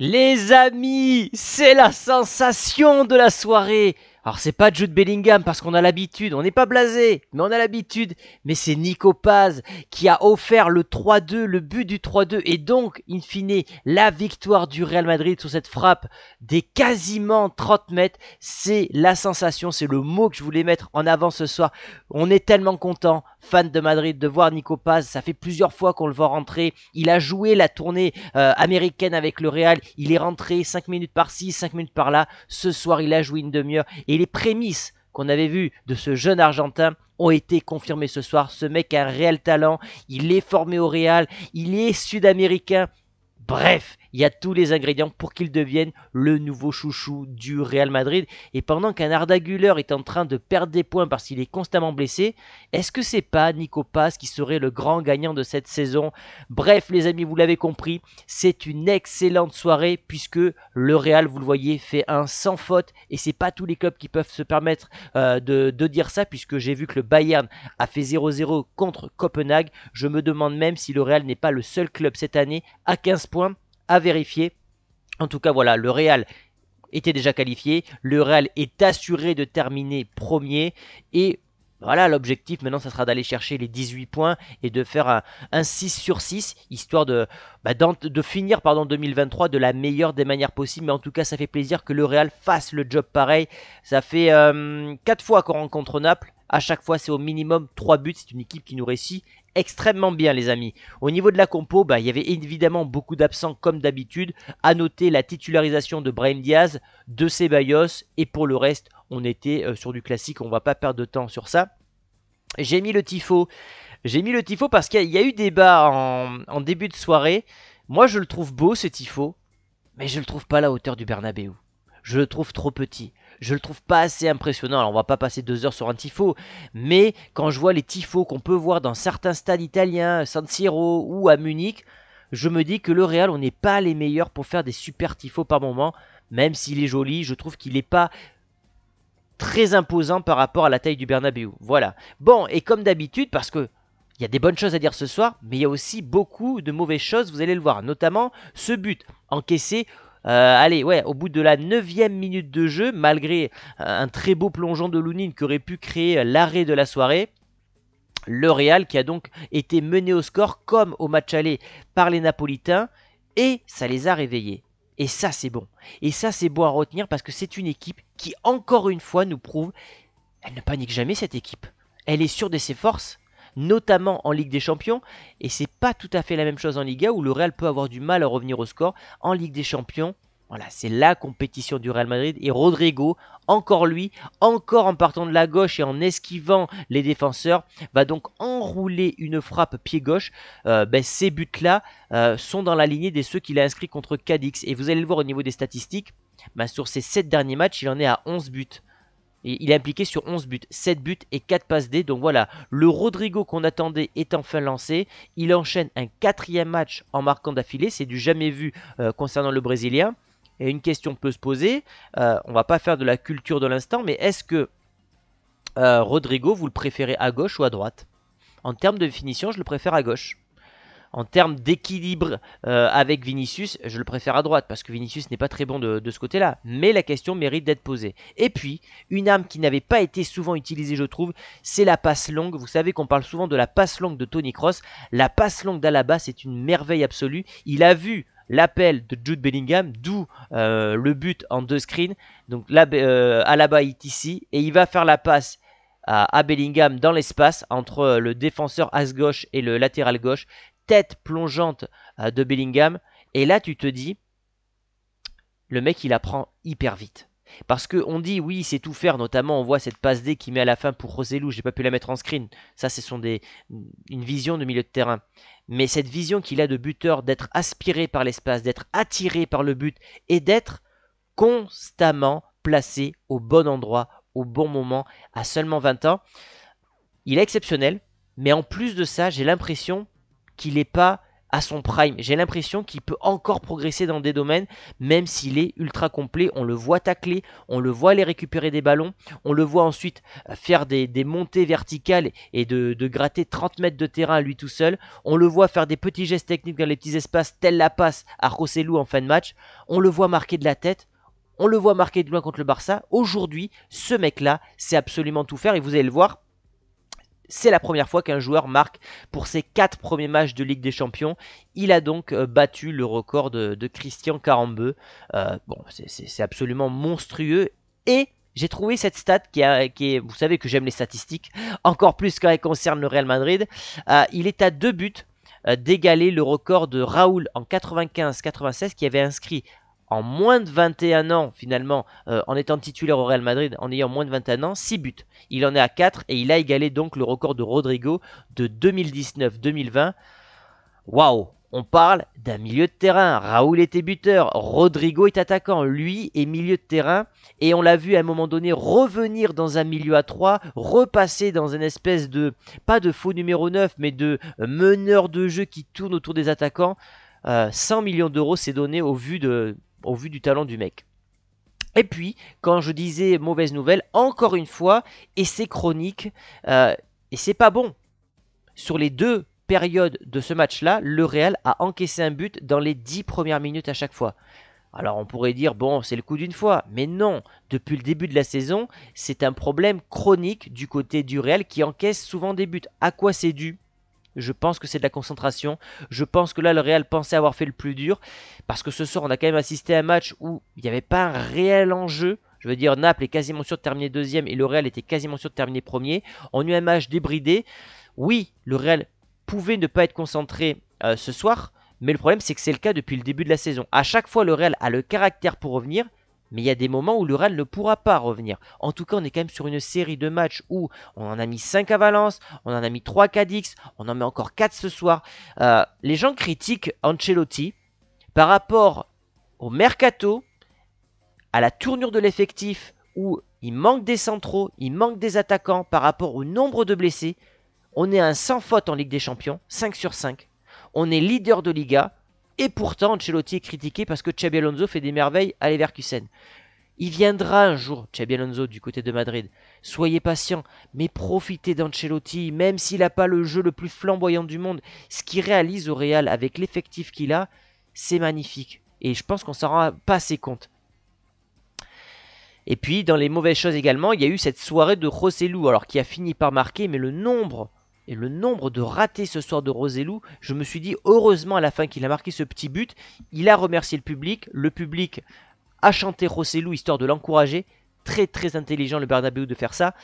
Les amis, c'est la sensation de la soirée. Alors c'est pas Jude Bellingham parce qu'on a l'habitude, on n'est pas blasé, mais on a l'habitude. Mais c'est Nico Paz qui a offert le 3-2, le but du 3-2 et donc, in fine, la victoire du Real Madrid sur cette frappe des quasiment 30 mètres. C'est la sensation, c'est le mot que je voulais mettre en avant ce soir. On est tellement content fan de Madrid, de voir Nico Paz. Ça fait plusieurs fois qu'on le voit rentrer. Il a joué la tournée euh, américaine avec le Real. Il est rentré 5 minutes par-ci, 5 minutes par-là. Ce soir, il a joué une demi-heure. Et les prémices qu'on avait vues de ce jeune Argentin ont été confirmées ce soir. Ce mec a un réel talent, il est formé au Real, il est sud-américain. Bref, il y a tous les ingrédients pour qu'il devienne le nouveau chouchou du Real Madrid. Et pendant qu'un Arda est en train de perdre des points parce qu'il est constamment blessé, est-ce que c'est pas Nico Paz qui serait le grand gagnant de cette saison Bref, les amis, vous l'avez compris, c'est une excellente soirée puisque le Real, vous le voyez, fait un sans faute. Et c'est pas tous les clubs qui peuvent se permettre euh, de, de dire ça puisque j'ai vu que le Bayern a fait 0-0 contre Copenhague. Je me demande même si le Real n'est pas le seul club cette année à 15 points à vérifier. En tout cas, voilà, le Real était déjà qualifié. Le Real est assuré de terminer premier. Et voilà, l'objectif maintenant, ça sera d'aller chercher les 18 points et de faire un, 6 sur 6, histoire de, bah, de finir pardon, 2023 de la meilleure des manières possibles. Mais en tout cas, ça fait plaisir que le Real fasse le job pareil. Ça fait euh, quatre 4 fois qu'on rencontre Naples. À chaque fois, c'est au minimum 3 buts. C'est une équipe qui nous réussit extrêmement bien, les amis. Au niveau de la compo, bah, il y avait évidemment beaucoup d'absents comme d'habitude. À noter la titularisation de Brian Diaz, de Ceballos, et pour le reste, on était euh, sur du classique, on va pas perdre de temps sur ça. J'ai mis le tifo. J'ai mis le tifo parce qu'il y a eu débat en, en début de soirée. Moi, je le trouve beau ce tifo, mais je le trouve pas à la hauteur du Bernabeu je le trouve trop petit. Je le trouve pas assez impressionnant. Alors, on va pas passer deux heures sur un tifo, mais quand je vois les tifos qu'on peut voir dans certains stades italiens, San Siro ou à Munich, je me dis que le Real, on n'est pas les meilleurs pour faire des super tifos par moment. Même s'il est joli, je trouve qu'il n'est pas très imposant par rapport à la taille du Bernabéu. Voilà. Bon, et comme d'habitude, parce que il y a des bonnes choses à dire ce soir, mais il y a aussi beaucoup de mauvaises choses, vous allez le voir, notamment ce but encaissé euh, allez, ouais, au bout de la 9 minute de jeu, malgré euh, un très beau plongeon de Lounine qui aurait pu créer euh, l'arrêt de la soirée, le Real qui a donc été mené au score comme au match aller par les Napolitains et ça les a réveillés. Et ça c'est bon. Et ça c'est bon à retenir parce que c'est une équipe qui encore une fois nous prouve elle ne panique jamais cette équipe. Elle est sûre de ses forces notamment en Ligue des Champions. Et c'est pas tout à fait la même chose en Liga où le Real peut avoir du mal à revenir au score. En Ligue des Champions, voilà, c'est la compétition du Real Madrid. Et Rodrigo, encore lui, encore en partant de la gauche et en esquivant les défenseurs, va donc enrouler une frappe pied gauche. Euh, ben, ces buts-là euh, sont dans la lignée de ceux qu'il a inscrits contre Cadix. Et vous allez le voir au niveau des statistiques, ben, sur ces 7 derniers matchs, il en est à 11 buts il est impliqué sur 11 buts, 7 buts et 4 passes D. Donc voilà, le Rodrigo qu'on attendait est enfin lancé. Il enchaîne un quatrième match en marquant d'affilée. C'est du jamais vu euh, concernant le Brésilien. Et une question peut se poser. Euh, on va pas faire de la culture de l'instant, mais est-ce que euh, Rodrigo, vous le préférez à gauche ou à droite En termes de finition, je le préfère à gauche en termes d'équilibre euh, avec Vinicius, je le préfère à droite parce que Vinicius n'est pas très bon de, ce côté-là. Mais la question mérite d'être posée. Et puis, une arme qui n'avait pas été souvent utilisée, je trouve, c'est la passe longue. Vous savez qu'on parle souvent de la passe longue de Tony Cross. La passe longue d'Alaba, c'est une merveille absolue. Il a vu l'appel de Jude Bellingham, d'où euh, le but en deux screens. Donc là, euh, Alaba est ici et il va faire la passe à, Bellingham dans l'espace entre le défenseur as gauche et le latéral gauche tête plongeante euh, de Bellingham. Et là, tu te dis, le mec, il apprend hyper vite. Parce qu'on dit, oui, c'est tout faire, notamment on voit cette passe D qui met à la fin pour Roselou, j'ai pas pu la mettre en screen. Ça, ce sont des, une vision de milieu de terrain. Mais cette vision qu'il a de buteur, d'être aspiré par l'espace, d'être attiré par le but et d'être constamment placé au bon endroit, au bon moment, à seulement 20 ans, il est exceptionnel. Mais en plus de ça, j'ai l'impression qu'il n'est pas à son prime. J'ai l'impression qu'il peut encore progresser dans des domaines, même s'il est ultra complet. On le voit tacler, on le voit aller récupérer des ballons, on le voit ensuite euh, faire des, montées verticales et de, gratter 30 mètres de terrain à lui tout seul. On le voit faire des petits gestes techniques dans les petits espaces, tel la passe à Rossellou en fin de match. On le voit marquer de la tête. On le voit marquer de loin contre le Barça. Aujourd'hui, ce mec-là c'est absolument tout faire et vous allez le voir, c'est la première fois qu'un joueur marque pour ses 4 premiers matchs de Ligue des Champions. Il a donc euh, battu le record de, Christian Carambeu. Euh, bon, c'est absolument monstrueux. Et j'ai trouvé cette stat qui, est, vous savez que j'aime les statistiques, encore plus quand elle concerne le Real Madrid. Euh, il est à deux buts d'égaler le record de Raoul en 95-96 qui avait inscrit en moins de 21 ans, finalement, euh, en étant titulaire au Real Madrid, en ayant moins de 21 ans, 6 buts. Il en est à 4 et il a égalé donc le record de Rodrigo de 2019-2020. Waouh on parle d'un milieu de terrain. Raoul était buteur, Rodrigo est attaquant, lui est milieu de terrain. Et on l'a vu à un moment donné revenir dans un milieu à 3, repasser dans une espèce de, pas de faux numéro 9, mais de meneur de jeu qui tourne autour des attaquants. 100 euh, millions d'euros, s'est donné au vu de, au vu du talent du mec. Et puis, quand je disais mauvaise nouvelle, encore une fois, et c'est chronique, euh, et c'est pas bon. Sur les deux périodes de ce match-là, le Real a encaissé un but dans les dix premières minutes à chaque fois. Alors on pourrait dire, bon, c'est le coup d'une fois, mais non, depuis le début de la saison, c'est un problème chronique du côté du Real qui encaisse souvent des buts. À quoi c'est dû je pense que c'est de la concentration. Je pense que là, le Real pensait avoir fait le plus dur. Parce que ce soir, on a quand même assisté à un match où il n'y avait pas un réel enjeu. Je veux dire, Naples est quasiment sûr de terminer deuxième et le Real était quasiment sûr de terminer premier. En match débridé, oui, le Real pouvait ne pas être concentré euh, ce soir. Mais le problème, c'est que c'est le cas depuis le début de la saison. À chaque fois, le Real a le caractère pour revenir. Mais il y a des moments où l'Ural ne pourra pas revenir. En tout cas, on est quand même sur une série de matchs où on en a mis 5 à Valence, on en a mis 3 à Cadix, on en met encore 4 ce soir. Euh, les gens critiquent Ancelotti par rapport au mercato, à la tournure de l'effectif où il manque des centraux, il manque des attaquants par rapport au nombre de blessés. On est un sans faute en Ligue des Champions, 5 sur 5. On est leader de Liga. Et pourtant, Ancelotti est critiqué parce que Xabi Alonso fait des merveilles à Leverkusen. Il viendra un jour, Xabi Alonso, du côté de Madrid. Soyez patient, mais profitez d'Ancelotti, même s'il n'a pas le jeu le plus flamboyant du monde. Ce qu'il réalise au Real avec l'effectif qu'il a, c'est magnifique. Et je pense qu'on s'en rend pas assez compte. Et puis, dans les mauvaises choses également, il y a eu cette soirée de Rosellou, alors qui a fini par marquer, mais le nombre et le nombre de ratés ce soir de Roselou, je me suis dit heureusement à la fin qu'il a marqué ce petit but. Il a remercié le public. Le public a chanté Roselou histoire de l'encourager. Très très intelligent le Bernabeu de faire ça.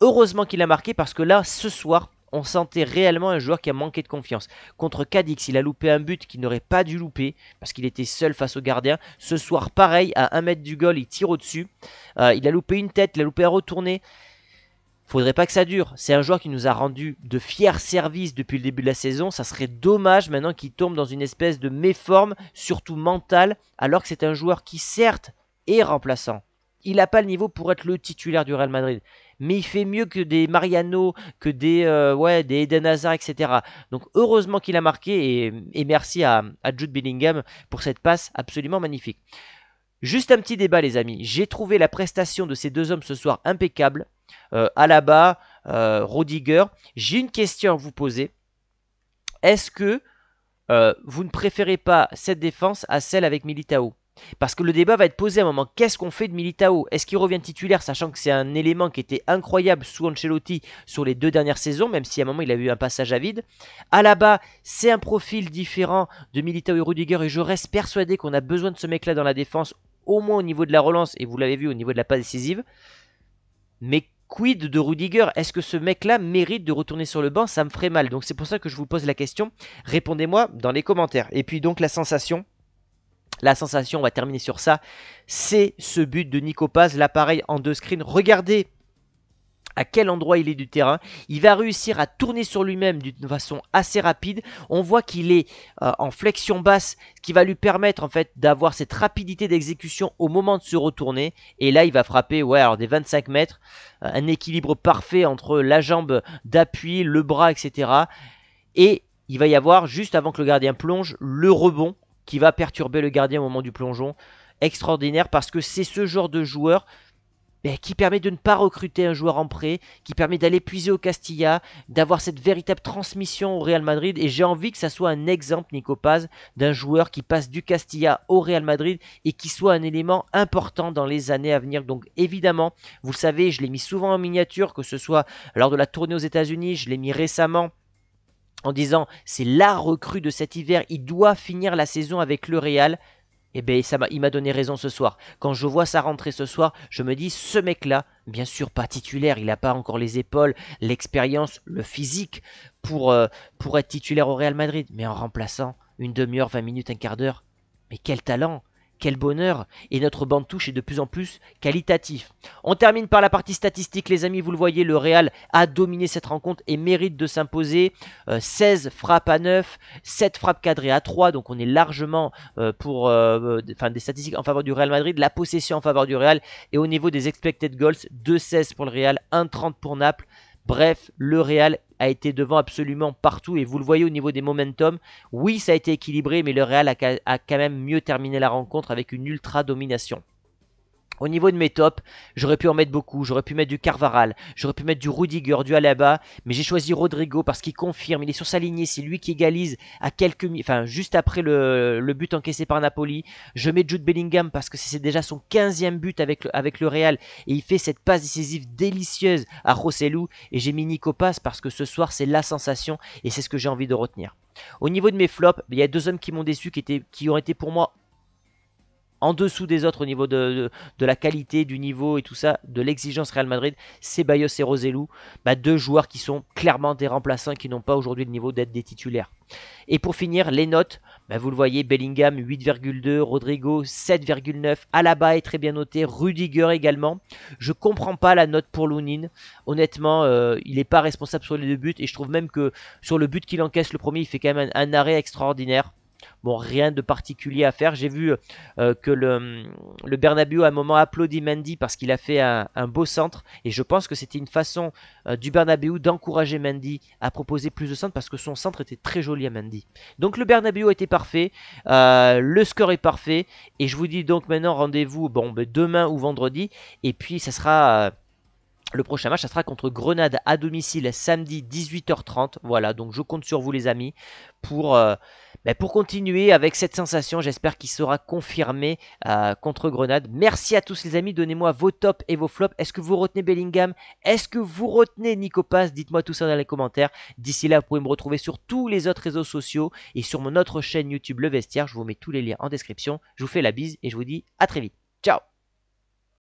Heureusement qu'il a marqué parce que là, ce soir, on sentait réellement un joueur qui a manqué de confiance. Contre Cadix, il a loupé un but qu'il n'aurait pas dû louper parce qu'il était seul face au gardien. Ce soir, pareil, à 1 mètre du goal, il tire au-dessus. Euh, il a loupé une tête, il a loupé un retourné faudrait pas que ça dure. C'est un joueur qui nous a rendu de fiers services depuis le début de la saison. Ça serait dommage maintenant qu'il tombe dans une espèce de méforme, surtout mentale, alors que c'est un joueur qui certes est remplaçant. Il n'a pas le niveau pour être le titulaire du Real Madrid. Mais il fait mieux que des Mariano, que des, euh, ouais, des Eden Hazard, etc. Donc heureusement qu'il a marqué et, merci à, à Jude Billingham pour cette passe absolument magnifique. Juste un petit débat les amis. J'ai trouvé la prestation de ces deux hommes ce soir impeccable. Alaba, euh, euh, Rodiger. J'ai une question à vous poser. Est-ce que euh, vous ne préférez pas cette défense à celle avec Militao parce que le débat va être posé à un moment. Qu'est-ce qu'on fait de Militao Est-ce qu'il revient titulaire, sachant que c'est un élément qui était incroyable sous Ancelotti sur les deux dernières saisons, même si à un moment il a eu un passage à vide Alaba, c'est un profil différent de Militao et Rodiger et je reste persuadé qu'on a besoin de ce mec-là dans la défense, au moins au niveau de la relance, et vous l'avez vu au niveau de la passe décisive. Mais quid de Rudiger Est-ce que ce mec-là mérite de retourner sur le banc Ça me ferait mal. Donc c'est pour ça que je vous pose la question. Répondez-moi dans les commentaires. Et puis donc la sensation. La sensation, on va terminer sur ça. C'est ce but de Nico Paz, l'appareil en deux screens. Regardez à quel endroit il est du terrain. Il va réussir à tourner sur lui-même d'une façon assez rapide. On voit qu'il est euh, en flexion basse, ce qui va lui permettre en fait d'avoir cette rapidité d'exécution au moment de se retourner. Et là, il va frapper, ouais, alors des 25 mètres, euh, un équilibre parfait entre la jambe d'appui, le bras, etc. Et il va y avoir, juste avant que le gardien plonge, le rebond qui va perturber le gardien au moment du plongeon. Extraordinaire parce que c'est ce genre de joueur ben, qui permet de ne pas recruter un joueur en prêt, qui permet d'aller puiser au Castilla, d'avoir cette véritable transmission au Real Madrid. Et j'ai envie que ça soit un exemple, Nicopaz, d'un joueur qui passe du Castilla au Real Madrid et qui soit un élément important dans les années à venir. Donc évidemment, vous le savez, je l'ai mis souvent en miniature, que ce soit lors de la tournée aux États-Unis, je l'ai mis récemment en disant c'est la recrue de cet hiver, il doit finir la saison avec le Real eh bien, ça il m'a donné raison ce soir. Quand je vois sa rentrée ce soir, je me dis, ce mec-là, bien sûr pas titulaire, il n'a pas encore les épaules, l'expérience, le physique pour, euh, pour être titulaire au Real Madrid. Mais en remplaçant une demi-heure, vingt minutes, un quart d'heure, mais quel talent quel bonheur Et notre bande touche est de plus en plus qualitatif. On termine par la partie statistique, les amis. Vous le voyez, le Real a dominé cette rencontre et mérite de s'imposer. 16 euh, frappes à 9, 7 frappes cadrées à 3. Donc on est largement euh, pour euh, enfin, des statistiques en faveur du Real Madrid. La possession en faveur du Real. Et au niveau des expected goals, 2-16 pour le Real, 1-30 pour Naples. Bref, le Real a été devant absolument partout et vous le voyez au niveau des momentum. Oui, ça a été équilibré, mais le Real a, a quand même mieux terminé la rencontre avec une ultra domination. Au niveau de mes tops, j'aurais pu en mettre beaucoup. J'aurais pu mettre du Carvaral, j'aurais pu mettre du Rudiger, du Alaba, mais j'ai choisi Rodrigo parce qu'il confirme, il est sur sa lignée, c'est lui qui égalise à quelques enfin juste après le, but encaissé par Napoli. Je mets Jude Bellingham parce que c'est déjà son 15e but avec le, avec le Real et il fait cette passe décisive délicieuse à Rossellou et j'ai mis Nico parce que ce soir c'est la sensation et c'est ce que j'ai envie de retenir. Au niveau de mes flops, il y a deux hommes qui m'ont déçu qui, étaient, qui ont été pour moi en dessous des autres au niveau de, la qualité, du niveau et tout ça, de l'exigence Real Madrid, Ceballos et Roselou, bah, deux joueurs qui sont clairement des remplaçants qui n'ont pas aujourd'hui le niveau d'être des titulaires. Et pour finir, les notes, bah, vous le voyez, Bellingham 8,2, Rodrigo 7,9, Alaba est très bien noté, Rudiger également. Je ne comprends pas la note pour Lounine. Honnêtement, euh, il n'est pas responsable sur les deux buts et je trouve même que sur le but qu'il encaisse le premier, il fait quand même un arrêt extraordinaire. Bon, rien de particulier à faire. J'ai vu euh, que le, le Bernabéu à un moment applaudit Mendy parce qu'il a fait un, beau centre. Et je pense que c'était une façon euh, du Bernabéu d'encourager Mendy à proposer plus de centres parce que son centre était très joli à Mendy. Donc le Bernabéu a été parfait. Euh, le score est parfait. Et je vous dis donc maintenant rendez-vous ben, demain ou vendredi. Et puis ça sera... Le prochain match, ça sera contre Grenade à domicile samedi 18h30. Voilà, donc je compte sur vous les amis pour bah, pour continuer avec cette sensation, j'espère qu'il sera confirmé contre Grenade. Merci à tous les amis, donnez-moi vos tops et vos flops. Est-ce que vous retenez Bellingham Est-ce que vous retenez Nico Dites-moi tout ça dans les commentaires. D'ici là, vous pouvez me retrouver sur tous les autres réseaux sociaux et sur mon autre chaîne YouTube Le Vestiaire. Je vous mets tous les liens en description. Je vous fais la bise et je vous dis à très vite. Ciao